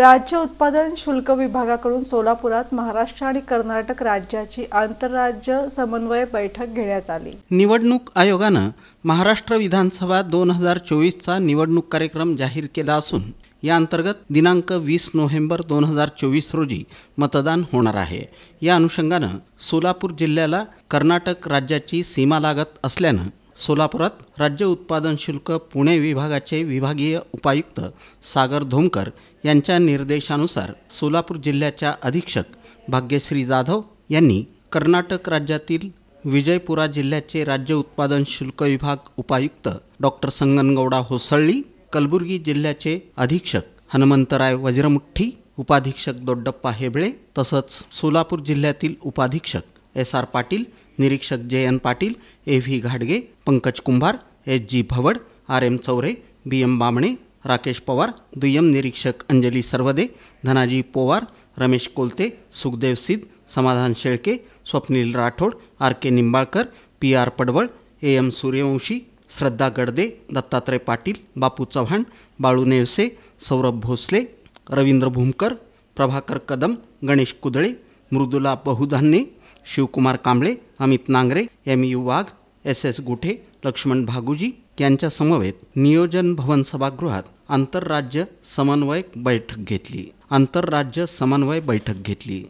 राज्य उत्पादन शुल्क विभागाकडून सोलापुरात महाराष्ट्र आणि कर्नाटक राज्याची आंतरराज्य समन्वय बैठक घेण्यात आली निवडणूक आयोगानं महाराष्ट्र विधानसभा दोन हजार चोवीसचा निवडणूक कार्यक्रम जाहीर केला असून या अंतर्गत दिनांक वीस नोव्हेंबर दोन हजार चोवीस रोजी मतदान होणार आहे या अनुषंगानं सोलापूर जिल्ह्याला कर्नाटक राज्याची सीमा लागत असल्यानं सोलापुरात राज्य उत्पादन शुल्क पुणे विभागाचे विभागीय उपायुक्त सागर धोमकर यांच्या निर्देशानुसार सोलापूर जिल्ह्याच्या अधीक्षक भाग्यश्री जाधव यांनी कर्नाटक राज्यातील विजयपुरा जिल्ह्याचे राज्य उत्पादन शुल्क विभाग उपायुक्त डॉक्टर संगनगौडा होसळली कलबुर्गी जिल्ह्याचे अधीक्षक हनुमंतराय वज्रमुठ्ठी उपाधीक्षक दोड्डप्पा हेबळे तसंच सोलापूर जिल्ह्यातील उपाधीक्षक एस आर पाटील निरीक्षक जे एन पाटील ए व्ही घाडगे Pankaj Kumbhar H G Bhavad R M Chaure B M Bamane Rakesh Pawar दुय्यम निरीक्षक Anjali सर्वदे Dhanaji Powar Ramesh Kolte Sukhdev Siddh Samadhan Shelke Swapnil Rathod R K Nimbalkar P R Padwal A M Suryavanshi Shraddha Gadade Dattatray Patil Bapu Chavan Balu Nevase Saurabh Bhosale Ravindra Bhumkar Prabhakar Kadam Ganesh Kudale Mridula Bahudhanye Shivkumar Kamble Amit Nangare M U Wagh S S Guthe Laxman Bhaguji यांच्या समवेत नियोजन भवन सभागृहात आंतरराज्य समन्वय बैठक घेतली आंतरराज्य समन्वय बैठक घेतली